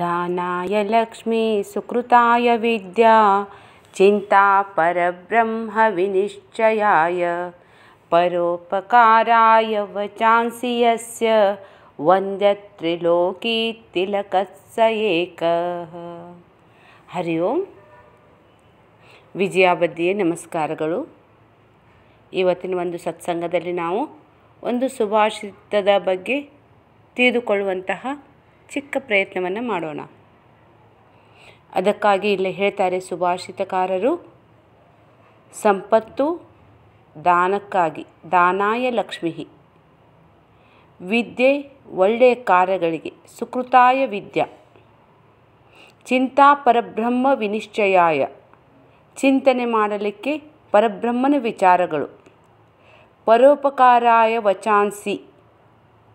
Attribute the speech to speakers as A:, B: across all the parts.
A: ದಾನಾಯ ಲಕ್ಷ್ಮೀ ಸುಕೃತಾಯ ವಿದ್ಯಾ ಚಿಂತಾ ಪರಬ್ರಹ್ಮ ವಿನಿಶ್ಚಯಾಯ ಪರೋಪಕಾರಾಯ ವಚಾಂಸಿ ಯಸ್ಯ ವಂದ್ಯತ್ರಿಲೋಕಿ ತಿಲಕ ಏಕ ಹರಿ ಓಂ ವಿಜಯಾಬದ್ದಿಯೇ ನಮಸ್ಕಾರಗಳು ಇವತ್ತಿನ ಒಂದು ಸತ್ಸಂಗದಲ್ಲಿ ನಾವು ಒಂದು ಸುಭಾಷಿತದ ಬಗ್ಗೆ ತಿಳಿದುಕೊಳ್ಳುವಂತಹ ಚಿಕ್ಕ ಪ್ರಯತ್ನವನ್ನು ಮಾಡೋಣ ಅದಕ್ಕಾಗಿ ಇಲ್ಲಿ ಹೇಳ್ತಾರೆ ಸುಭಾಷಿತಕಾರರು ಸಂಪತ್ತು ದಾನಕ್ಕಾಗಿ ದಾನಾಯ ಲಕ್ಷ್ಮೀ ವಿದ್ಯೆ ಒಳ್ಳೆಯ ಕಾರ್ಯಗಳಿಗೆ ಸುಕೃತಾಯ ವಿದ್ಯ ಚಿಂತಾ ಪರಬ್ರಹ್ಮ ವಿನಿಶ್ಚಯಾಯ ಚಿಂತನೆ ಮಾಡಲಿಕ್ಕೆ ಪರಬ್ರಹ್ಮನ ವಿಚಾರಗಳು ಪರೋಪಕಾರಾಯ ವಚಾನ್ಸಿ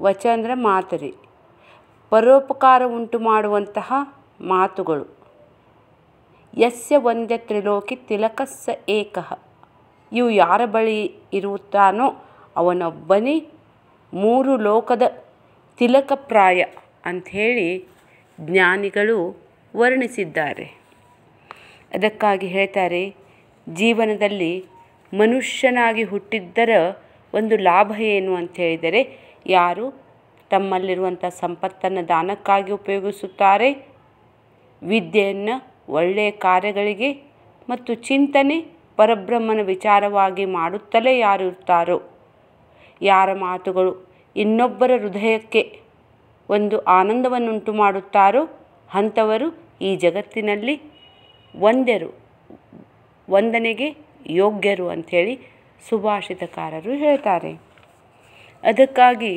A: ವಚ ಅಂದರೆ ಮಾತರಿ ಪರೋಪಕಾರ ಉಂಟು ಮಾಡುವಂತಹ ಮಾತುಗಳು ಯಸ್ಯ ಒಂದೇ ತ್ರಿಲೋಕಿ ತಿಲಕಸ್ಸ ಏಕಃ ಇವು ಯಾರ ಬಳಿ ಇರುತ್ತಾನೋ ಅವನೊಬ್ಬನೇ ಮೂರು ಲೋಕದ ತಿಲಕಪ್ರಾಯ ಅಂಥೇಳಿ ಜ್ಞಾನಿಗಳು ವರ್ಣಿಸಿದ್ದಾರೆ ಅದಕ್ಕಾಗಿ ಹೇಳ್ತಾರೆ ಜೀವನದಲ್ಲಿ ಮನುಷ್ಯನಾಗಿ ಹುಟ್ಟಿದ್ದರ ಒಂದು ಲಾಭ ಏನು ಅಂತ ಹೇಳಿದರೆ ಯಾರು ತಮ್ಮಲ್ಲಿರುವಂಥ ಸಂಪತ್ತನ್ನು ದಾನಕ್ಕಾಗಿ ಉಪಯೋಗಿಸುತ್ತಾರೆ ವಿದ್ಯೆಯನ್ನು ಒಳ್ಳೆಯ ಕಾರ್ಯಗಳಿಗೆ ಮತ್ತು ಚಿಂತನೆ ಪರಬ್ರಹ್ಮನ ವಿಚಾರವಾಗಿ ಮಾಡುತ್ತಲೇ ಯಾರು ಇರ್ತಾರೋ ಯಾರ ಮಾತುಗಳು ಇನ್ನೊಬ್ಬರ ಹೃದಯಕ್ಕೆ ಒಂದು ಆನಂದವನ್ನುಂಟು ಮಾಡುತ್ತಾರೋ ಅಂಥವರು ಈ ಜಗತ್ತಿನಲ್ಲಿ ಒಂದರು ವಂದನೆಗೆ ಯೋಗ್ಯರು ಅಂಥೇಳಿ ಸುಭಾಷಿತಕಾರರು ಹೇಳ್ತಾರೆ ಅದಕ್ಕಾಗಿ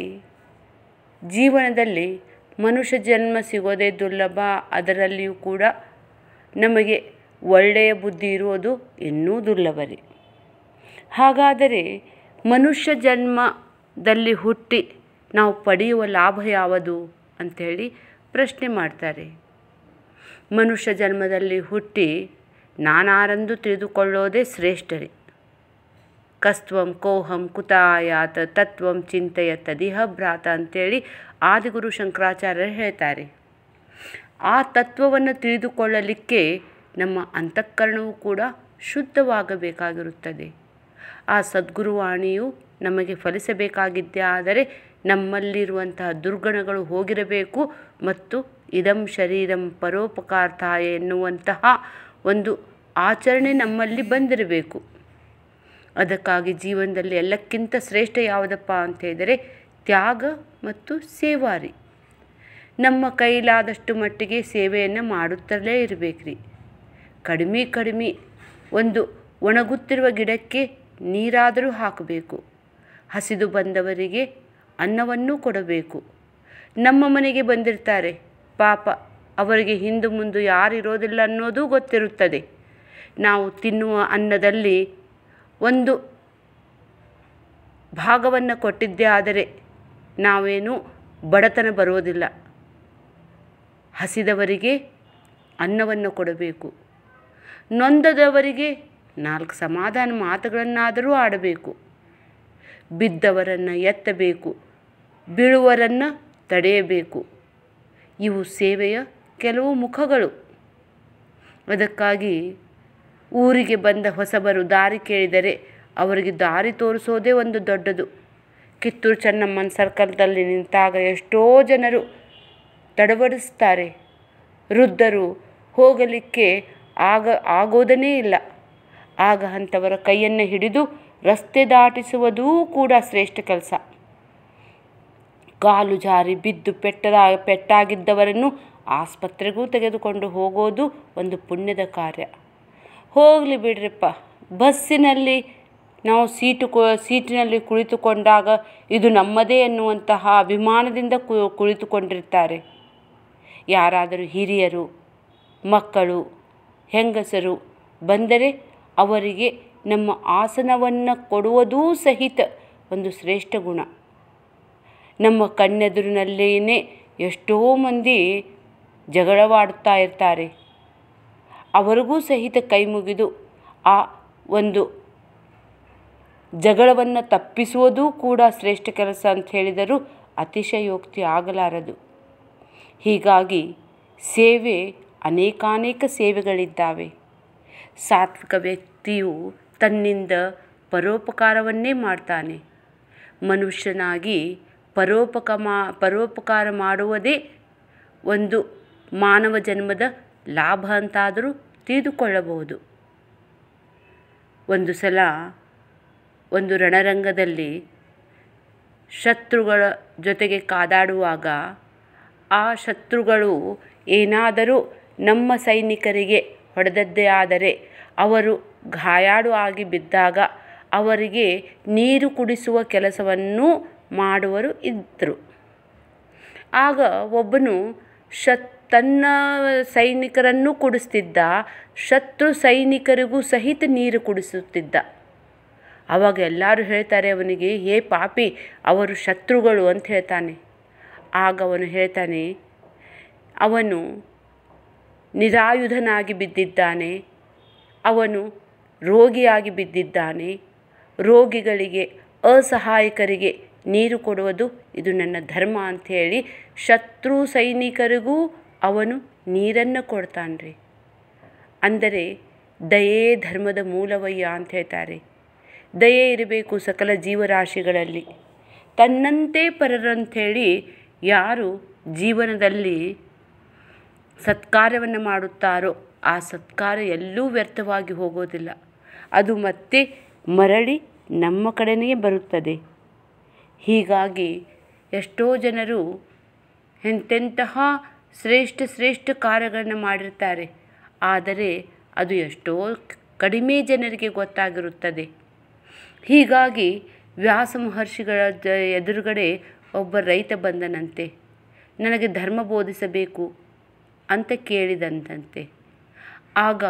A: ಜೀವನದಲ್ಲಿ ಮನುಷ್ಯ ಜನ್ಮ ಸಿಗೋದೇ ದುರ್ಲಭ ಅದರಲ್ಲಿಯೂ ಕೂಡ ನಮಗೆ ಒಳ್ಳೆಯ ಬುದ್ಧಿ ಇರೋದು ಇನ್ನೂ ದುರ್ಲಭರಿ ಹಾಗಾದರೆ ಮನುಷ್ಯ ಜನ್ಮದಲ್ಲಿ ಹುಟ್ಟಿ ನಾವು ಪಡೆಯುವ ಲಾಭ ಯಾವುದು ಅಂಥೇಳಿ ಪ್ರಶ್ನೆ ಮಾಡ್ತಾರೆ ಮನುಷ್ಯ ಜನ್ಮದಲ್ಲಿ ಹುಟ್ಟಿ ನಾನಾರೆಂದು ತಿಳಿದುಕೊಳ್ಳೋದೇ ಶ್ರೇಷ್ಠರಿ ಕಸ್ತ್ವಂ ಕೋಹಂ ಕುತಾಯಾತ ತತ್ವಂ ಚಿಂತೆಯ ತದಿಹ ಭ್ರಾತ ಅಂತೇಳಿ ಆದಿಗುರು ಶಂಕರಾಚಾರ್ಯರು ಹೇಳ್ತಾರೆ ಆ ತತ್ವವನ್ನು ತಿಳಿದುಕೊಳ್ಳಲಿಕ್ಕೆ ನಮ್ಮ ಅಂತಃಕರಣವು ಕೂಡ ಶುದ್ಧವಾಗಬೇಕಾಗಿರುತ್ತದೆ ಆ ಸದ್ಗುರುವಾಣಿಯು ನಮಗೆ ಫಲಿಸಬೇಕಾಗಿದ್ದೇ ಆದರೆ ನಮ್ಮಲ್ಲಿರುವಂತಹ ದುರ್ಗುಣಗಳು ಹೋಗಿರಬೇಕು ಮತ್ತು ಇದಂ ಶರೀರಂ ಪರೋಪಕಾರ್ಥ ಎನ್ನುವಂತಹ ಒಂದು ಆಚರಣೆ ನಮ್ಮಲ್ಲಿ ಬಂದಿರಬೇಕು ಅದಕ್ಕಾಗಿ ಜೀವನದಲ್ಲಿ ಎಲ್ಲಕ್ಕಿಂತ ಶ್ರೇಷ್ಠ ಯಾವುದಪ್ಪ ಅಂತ ಹೇಳಿದರೆ ತ್ಯಾಗ ಮತ್ತು ಸೇವಾರಿ ನಮ್ಮ ಕೈಲಾದಷ್ಟು ಮಟ್ಟಿಗೆ ಸೇವೆಯನ್ನು ಮಾಡುತ್ತಲೇ ಇರಬೇಕ್ರಿ ಕಡಿಮೆ ಕಡಿಮೆ ಒಂದು ಒಣಗುತ್ತಿರುವ ಗಿಡಕ್ಕೆ ನೀರಾದರೂ ಹಾಕಬೇಕು ಹಸಿದು ಬಂದವರಿಗೆ ಅನ್ನವನ್ನು ಕೊಡಬೇಕು ನಮ್ಮ ಮನೆಗೆ ಬಂದಿರ್ತಾರೆ ಪಾಪ ಅವರಿಗೆ ಹಿಂದು ಮುಂದೆ ಯಾರಿರೋದಿಲ್ಲ ಅನ್ನೋದು ಗೊತ್ತಿರುತ್ತದೆ ನಾವು ತಿನ್ನುವ ಅನ್ನದಲ್ಲಿ ಒಂದು ಭಾಗವನ್ನು ಕೊಟ್ಟಿದ್ದೇ ಆದರೆ ನಾವೇನು ಬಡತನ ಬರುವುದಿಲ್ಲ ಹಸಿದವರಿಗೆ ಅನ್ನವನ್ನು ಕೊಡಬೇಕು ನೊಂದದವರಿಗೆ ನಾಲ್ಕು ಸಮಾಧಾನ ಮಾತುಗಳನ್ನಾದರೂ ಆಡಬೇಕು ಬಿದ್ದವರನ್ನು ಎತ್ತಬೇಕು ಬೀಳುವರನ್ನು ತಡೆಯಬೇಕು ಇವು ಸೇವೆಯ ಕೆಲವು ಮುಖಗಳು ಅದಕ್ಕಾಗಿ ಊರಿಗೆ ಬಂದ ಹೊಸಬರು ದಾರಿ ಕೇಳಿದರೆ ಅವರಿಗೆ ದಾರಿ ತೋರಿಸೋದೇ ಒಂದು ದೊಡ್ಡದು ಕಿತ್ತೂರು ಚೆನ್ನಮ್ಮನ ಸರ್ಕಲ್ದಲ್ಲಿ ನಿಂತಾಗ ಎಷ್ಟೋ ಜನರು ತಡವಡಿಸ್ತಾರೆ ವೃದ್ಧರು ಹೋಗಲಿಕ್ಕೆ ಆಗ ಆಗೋದನೇ ಇಲ್ಲ ಆಗ ಅಂಥವರ ಕೈಯನ್ನು ಹಿಡಿದು ರಸ್ತೆ ದಾಟಿಸುವುದೂ ಕೂಡ ಶ್ರೇಷ್ಠ ಕೆಲಸ ಕಾಲು ಜಾರಿ ಬಿದ್ದು ಪೆಟ್ಟದ ಪೆಟ್ಟಾಗಿದ್ದವರನ್ನು ಆಸ್ಪತ್ರೆಗೂ ತೆಗೆದುಕೊಂಡು ಹೋಗೋದು ಒಂದು ಪುಣ್ಯದ ಕಾರ್ಯ ಹೋಗಲಿ ಬಿಡ್ರಿಪ್ಪ ಬಸ್ಸಿನಲ್ಲಿ ನಾವು ಸೀಟು ಸೀಟಿನಲ್ಲಿ ಕುಳಿತುಕೊಂಡಾಗ ಇದು ನಮ್ಮದೇ ಎನ್ನುವಂತಹ ಅಭಿಮಾನದಿಂದ ಕುಳಿತುಕೊಂಡಿರ್ತಾರೆ ಯಾರಾದರೂ ಹಿರಿಯರು ಮಕ್ಕಳು ಹೆಂಗಸರು ಬಂದರೆ ಅವರಿಗೆ ನಮ್ಮ ಆಸನವನ್ನು ಕೊಡುವುದೂ ಸಹಿತ ಒಂದು ಶ್ರೇಷ್ಠ ಗುಣ ನಮ್ಮ ಕಣ್ಣೆದುರಿನಲ್ಲೇ ಎಷ್ಟೋ ಮಂದಿ ಜಗಳವಾಡುತ್ತಾ ಇರ್ತಾರೆ ಅವರಿಗೂ ಸಹಿತ ಕೈ ಮುಗಿದು ಆ ಒಂದು ಜಗಳವನ್ನು ತಪ್ಪಿಸುವುದೂ ಕೂಡ ಶ್ರೇಷ್ಠ ಕೆಲಸ ಅಂತ ಹೇಳಿದರೂ ಅತಿಶಯೋಕ್ತಿ ಆಗಲಾರದು ಹೀಗಾಗಿ ಸೇವೆ ಅನೇಕಾನೇಕ ಸೇವೆಗಳಿದ್ದಾವೆ ಸಾತ್ವಿಕ ವ್ಯಕ್ತಿಯು ತನ್ನಿಂದ ಪರೋಪಕಾರವನ್ನೇ ಮಾಡ್ತಾನೆ ಮನುಷ್ಯನಾಗಿ ಪರೋಪಕ ಮಾ ಪರೋಪಕಾರ ಮಾಡುವುದೇ ಒಂದು ಮಾನವ ಜನ್ಮದ ಲಾಭ ಅಂತಾದರೂ ತಿಳಿದುಕೊಳ್ಳಬಹುದು ಒಂದು ಸಲ ಒಂದು ರಣರಂಗದಲ್ಲಿ ಶತ್ರುಗಳ ಜೊತೆಗೆ ಕಾದಾಡುವಾಗ ಆ ಶತ್ರುಗಳು ಏನಾದರೂ ನಮ್ಮ ಸೈನಿಕರಿಗೆ ಹೊಡೆದದ್ದೇ ಆದರೆ ಅವರು ಗಾಯಾಡು ಆಗಿ ಬಿದ್ದಾಗ ಅವರಿಗೆ ನೀರು ಕುಡಿಸುವ ಕೆಲಸವನ್ನು ಮಾಡುವರು ಇದ್ದರು ಆಗ ಒಬ್ಬನು ಶತ್ರು ತನ್ನ ಸೈನಿಕರನ್ನು ಕುಡಿಸ್ತಿದ್ದ ಶತ್ರು ಸೈನಿಕರಿಗೂ ಸಹಿತ ನೀರು ಕುಡಿಸುತ್ತಿದ್ದ ಅವಾಗ ಎಲ್ಲರೂ ಹೇಳ್ತಾರೆ ಅವನಿಗೆ ಏ ಪಾಪಿ ಅವರು ಶತ್ರುಗಳು ಅಂತ ಹೇಳ್ತಾನೆ ಆಗ ಅವನು ಹೇಳ್ತಾನೆ ಅವನು ನಿರಾಯುಧನಾಗಿ ಬಿದ್ದಿದ್ದಾನೆ ಅವನು ರೋಗಿಯಾಗಿ ಬಿದ್ದಿದ್ದಾನೆ ರೋಗಿಗಳಿಗೆ ಅಸಹಾಯಕರಿಗೆ ನೀರು ಕೊಡುವುದು ಇದು ನನ್ನ ಧರ್ಮ ಅಂಥೇಳಿ ಶತ್ರು ಸೈನಿಕರಿಗೂ ಅವನು ನೀರನ್ನು ಕೊಡ್ತಾನೆ ರೀ ಅಂದರೆ ದಯೆ ಧರ್ಮದ ಮೂಲವಯ್ಯ ಅಂತ ಹೇಳ್ತಾರೆ ದಯೆ ಇರಬೇಕು ಸಕಲ ಜೀವರಾಶಿಗಳಲ್ಲಿ ತನ್ನಂತೆ ಪರರಂಥೇಳಿ ಯಾರು ಜೀವನದಲ್ಲಿ ಸತ್ಕಾರವನ್ನು ಮಾಡುತ್ತಾರೋ ಆ ಸತ್ಕಾರ ಎಲ್ಲೂ ವ್ಯರ್ಥವಾಗಿ ಹೋಗೋದಿಲ್ಲ ಅದು ಮತ್ತೆ ಮರಳಿ ನಮ್ಮ ಕಡೆಯೇ ಬರುತ್ತದೆ ಹೀಗಾಗಿ ಎಷ್ಟೋ ಜನರು ಎಂತೆಂತಹ ಶ್ರೇಷ್ಠ ಶ್ರೇಷ್ಠ ಕಾರ್ಯಗಳನ್ನು ಮಾಡಿರ್ತಾರೆ ಆದರೆ ಅದು ಎಷ್ಟೋ ಕಡಿಮೆ ಜನರಿಗೆ ಗೊತ್ತಾಗಿರುತ್ತದೆ ಹೀಗಾಗಿ ವ್ಯಾಸ ಮಹರ್ಷಿಗಳ ಜ ಎದುರುಗಡೆ ಒಬ್ಬ ರೈತ ಬಂದನಂತೆ ನನಗೆ ಧರ್ಮ ಬೋಧಿಸಬೇಕು ಅಂತ ಕೇಳಿದಂತಂತೆ ಆಗ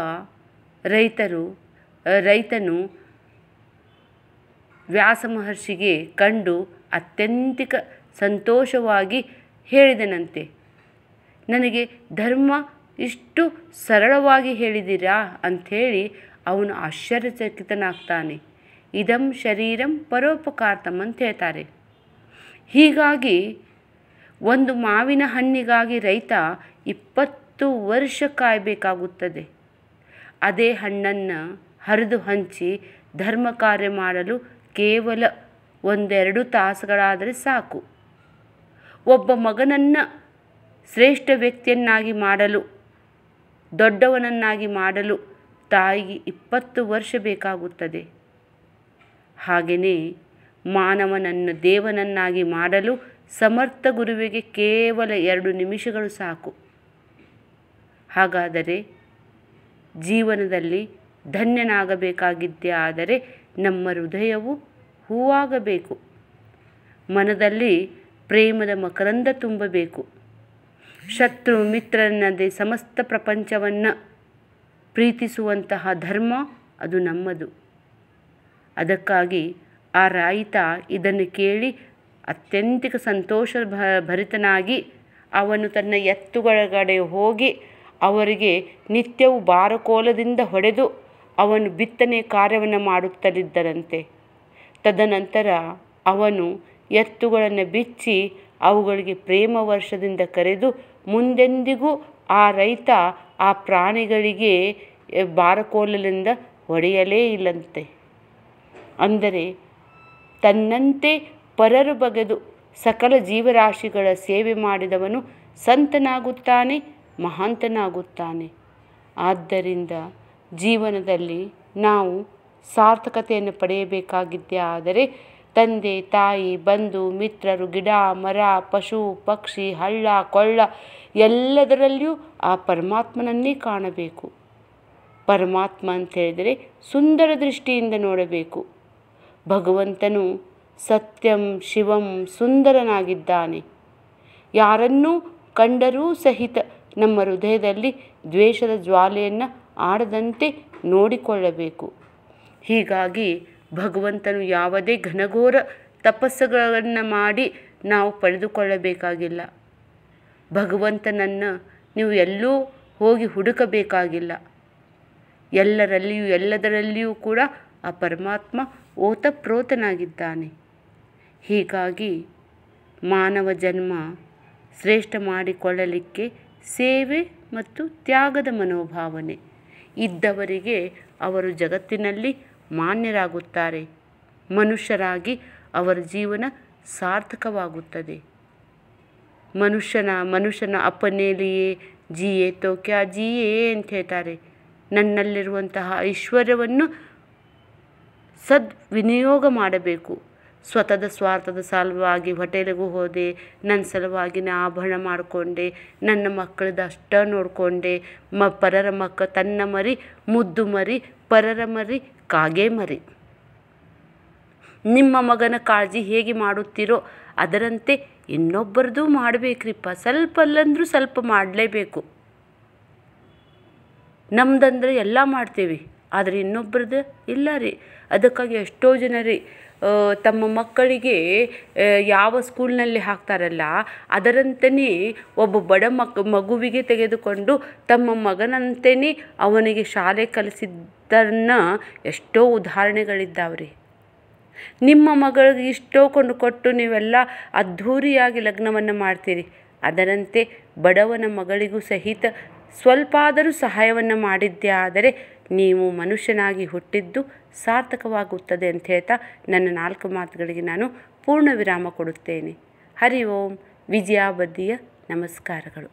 A: ರೈತರು ರೈತನು ವ್ಯಾಸ ಮಹರ್ಷಿಗೆ ಕಂಡು ಅತ್ಯಂತಿಕ ಸಂತೋಷವಾಗಿ ಹೇಳಿದನಂತೆ ನನಗೆ ಧರ್ಮ ಇಷ್ಟು ಸರಳವಾಗಿ ಹೇಳಿದಿರಾ ಅಂಥೇಳಿ ಅವನು ಆಶ್ಚರ್ಯಚಕಿತನಾಗ್ತಾನೆ ಇದಂ ಶರೀರಂ ಪರೋಪಕಾರ್ಥಂ ಅಂತ ಹೇಳ್ತಾರೆ ಹೀಗಾಗಿ ಒಂದು ಮಾವಿನ ಹಣ್ಣಿಗಾಗಿ ರೈತ ಇಪ್ಪತ್ತು ವರ್ಷ ಕಾಯಬೇಕಾಗುತ್ತದೆ ಅದೇ ಹಣ್ಣನ್ನು ಹರಿದು ಹಂಚಿ ಧರ್ಮ ಕಾರ್ಯ ಮಾಡಲು ಕೇವಲ ಒಂದೆರಡು ತಾಸುಗಳಾದರೆ ಸಾಕು ಒಬ್ಬ ಮಗನನ್ನು ಶ್ರೇಷ್ಠ ವ್ಯಕ್ತಿಯನ್ನಾಗಿ ಮಾಡಲು ದೊಡ್ಡವನನ್ನಾಗಿ ಮಾಡಲು ತಾಯಿಗೆ ಇಪ್ಪತ್ತು ವರ್ಷ ಬೇಕಾಗುತ್ತದೆ ಹಾಗೆಯೇ ಮಾನವನನ್ನು ದೇವನನ್ನಾಗಿ ಮಾಡಲು ಸಮರ್ಥ ಗುರುವಿಗೆ ಕೇವಲ ಎರಡು ನಿಮಿಷಗಳು ಸಾಕು ಹಾಗಾದರೆ ಜೀವನದಲ್ಲಿ ಧನ್ಯನಾಗಬೇಕಾಗಿದ್ದೇ ಆದರೆ ನಮ್ಮ ಹೃದಯವು ಹೂವಾಗಬೇಕು ಮನದಲ್ಲಿ ಪ್ರೇಮದ ಮಕರಂದ ತುಂಬಬೇಕು ಶತ್ರು ಮಿತ್ರನದೇ ಸಮಸ್ತ ಪ್ರಪಂಚವನ್ನು ಪ್ರೀತಿಸುವಂತಹ ಧರ್ಮ ಅದು ನಮ್ಮದು ಅದಕ್ಕಾಗಿ ಆ ರಾಯಿತ ಇದನ್ನು ಕೇಳಿ ಅತ್ಯಂತಿಕ ಸಂತೋಷ ಭರಿತನಾಗಿ ಅವನು ತನ್ನ ಎತ್ತುಗಳ ಕಡೆ ಹೋಗಿ ಅವರಿಗೆ ನಿತ್ಯವೂ ಬಾರಕೋಲದಿಂದ ಹೊಡೆದು ಅವನು ಬಿತ್ತನೆ ಕಾರ್ಯವನ್ನು ಮಾಡುತ್ತಲಿದ್ದರಂತೆ ತದನಂತರ ಅವನು ಎತ್ತುಗಳನ್ನು ಬಿಚ್ಚಿ ಅವುಗಳಿಗೆ ಪ್ರೇಮ ವರ್ಷದಿಂದ ಕರೆದು ಮುಂದೆಂದಿಗೂ ಆ ರೈತ ಆ ಪ್ರಾಣಿಗಳಿಗೆ ಬಾರಕೋಲದಿಂದ ಹೊಡೆಯಲೇ ಇಲ್ಲಂತೆ ಅಂದರೆ ತನ್ನಂತೆ ಪರರು ಬಗೆದು ಸಕಲ ಜೀವರಾಶಿಗಳ ಸೇವೆ ಮಾಡಿದವನು ಸಂತನಾಗುತ್ತಾನೆ ಮಹಾಂತನಾಗುತ್ತಾನೆ ಆದ್ದರಿಂದ ಜೀವನದಲ್ಲಿ ನಾವು ಸಾರ್ಥಕತೆಯನ್ನು ಪಡೆಯಬೇಕಾಗಿದ್ದೇ ಆದರೆ ತಂದೆ ತಾಯಿ ಬಂಧು ಮಿತ್ರರು ಗಿಡ ಮರ ಪಶು ಪಕ್ಷಿ ಹಳ್ಳ ಕೊಳ್ಳ ಎಲ್ಲದರಲ್ಲಿಯೂ ಆ ಪರಮಾತ್ಮನನ್ನೇ ಕಾಣಬೇಕು ಪರಮಾತ್ಮ ಅಂತ ಹೇಳಿದರೆ ಸುಂದರ ದೃಷ್ಟಿಯಿಂದ ನೋಡಬೇಕು ಭಗವಂತನು ಸತ್ಯಂ ಶಿವಂ ಸುಂದರನಾಗಿದ್ದಾನೆ ಯಾರನ್ನೂ ಕಂಡರೂ ಸಹಿತ ನಮ್ಮ ಹೃದಯದಲ್ಲಿ ದ್ವೇಷದ ಜ್ವಾಲೆಯನ್ನು ಆಡದಂತೆ ನೋಡಿಕೊಳ್ಳಬೇಕು ಹೀಗಾಗಿ ಭಗವಂತನು ಯಾವುದೇ ಘನಘೋರ ತಪಸ್ಸುಗಳನ್ನು ಮಾಡಿ ನಾವು ಪಡೆದುಕೊಳ್ಳಬೇಕಾಗಿಲ್ಲ ಭಗವಂತನನ್ನು ನೀವು ಎಲ್ಲೂ ಹೋಗಿ ಹುಡುಕಬೇಕಾಗಿಲ್ಲ ಎಲ್ಲರಲ್ಲಿಯೂ ಎಲ್ಲದರಲ್ಲಿಯೂ ಕೂಡ ಆ ಪರಮಾತ್ಮ ಓತಪ್ರೋತನಾಗಿದ್ದಾನೆ ಹೀಗಾಗಿ ಮಾನವ ಜನ್ಮ ಶ್ರೇಷ್ಠ ಮಾಡಿಕೊಳ್ಳಲಿಕ್ಕೆ ಸೇವೆ ಮತ್ತು ತ್ಯಾಗದ ಮನೋಭಾವನೆ ಇದ್ದವರಿಗೆ ಅವರು ಜಗತ್ತಿನಲ್ಲಿ ಮಾನ್ಯರಾಗುತ್ತಾರೆ ಮನುಷ್ಯರಾಗಿ ಅವರ ಜೀವನ ಸಾರ್ಥಕವಾಗುತ್ತದೆ ಮನುಷ್ಯನ ಮನುಷ್ಯನ ಅಪ್ಪನೆಯಲ್ಲಿಯೇ ಜೀಯೇ ತೋ ಕ್ಯಾ ಜೀಯೇ ಅಂತ ಹೇಳ್ತಾರೆ ನನ್ನಲ್ಲಿರುವಂತಹ ಐಶ್ವರ್ಯವನ್ನು ಸದ್ವಿನಿಯೋಗ ಮಾಡಬೇಕು ಸ್ವತದ ಸ್ವಾರ್ಥದ ಸಲುವಾಗಿ ಹೋಟೆಲಿಗೂ ಹೋದೆ ನನ್ನ ಸಲುವಾಗಿ ನಾ ಆಭರಣ ಮಾಡಿಕೊಂಡೆ ನನ್ನ ಮಕ್ಕಳದಷ್ಟ ನೋಡಿಕೊಂಡೆ ಮ ಪರರ ಮಕ್ಕ ತನ್ನ ಮರಿ ಮುದ್ದು ಮರಿ ಪರರ ಮರಿ ಕಾಗೆ ಮರಿ ನಿಮ್ಮ ಮಗನ ಕಾಳಜಿ ಹೇಗೆ ಮಾಡುತ್ತೀರೋ ಅದರಂತೆ ಇನ್ನೊಬ್ಬರದು ಮಾಡಬೇಕ್ರಿಪ್ಪ ಸ್ವಲ್ಪ ಅಲ್ಲಂದ್ರೂ ಸ್ವಲ್ಪ ಮಾಡಲೇಬೇಕು ನಮ್ದಂದ್ರೆ ಎಲ್ಲ ಮಾಡ್ತೀವಿ ಆದರೆ ಇನ್ನೊಬ್ರದ್ದು ಇಲ್ಲ ರೀ ಅದಕ್ಕಾಗಿ ಎಷ್ಟೋ ಜನ ರೀ ತಮ್ಮ ಮಕ್ಕಳಿಗೆ ಯಾವ ಸ್ಕೂಲ್ನಲ್ಲಿ ಹಾಕ್ತಾರಲ್ಲ ಅದರಂತೆಯೇ ಒಬ್ಬ ಬಡ ಮಕ್ ಮಗುವಿಗೆ ತೆಗೆದುಕೊಂಡು ತಮ್ಮ ಮಗನಂತೆಯೇ ಅವನಿಗೆ ಶಾಲೆ ಕಲಿಸಿದ್ದನ್ನು ಎಷ್ಟೋ ಉದಾಹರಣೆಗಳಿದ್ದಾವ್ರಿ ನಿಮ್ಮ ಮಗಳಿಗೆ ಇಷ್ಟೋ ಕೊಂಡು ಕೊಟ್ಟು ನೀವೆಲ್ಲ ಅದ್ಧೂರಿಯಾಗಿ ಲಗ್ನವನ್ನು ಮಾಡ್ತೀರಿ ಅದರಂತೆ ಬಡವನ ಮಗಳಿಗೂ ಸಹಿತ ಸ್ವಲ್ಪಾದರೂ ಸಹಾಯವನ್ನು ಮಾಡಿದ್ದೆ ಆದರೆ ನೀವು ಮನುಷ್ಯನಾಗಿ ಹುಟ್ಟಿದ್ದು ಸಾರ್ಥಕವಾಗುತ್ತದೆ ಅಂತ ಹೇಳ್ತಾ ನನ್ನ ನಾಲ್ಕು ಮಾತುಗಳಿಗೆ ನಾನು ಪೂರ್ಣ ವಿರಾಮ ಕೊಡುತ್ತೇನೆ ಹರಿ ಓಂ ವಿಜಯಾಬದ್ದಿಯ ನಮಸ್ಕಾರಗಳು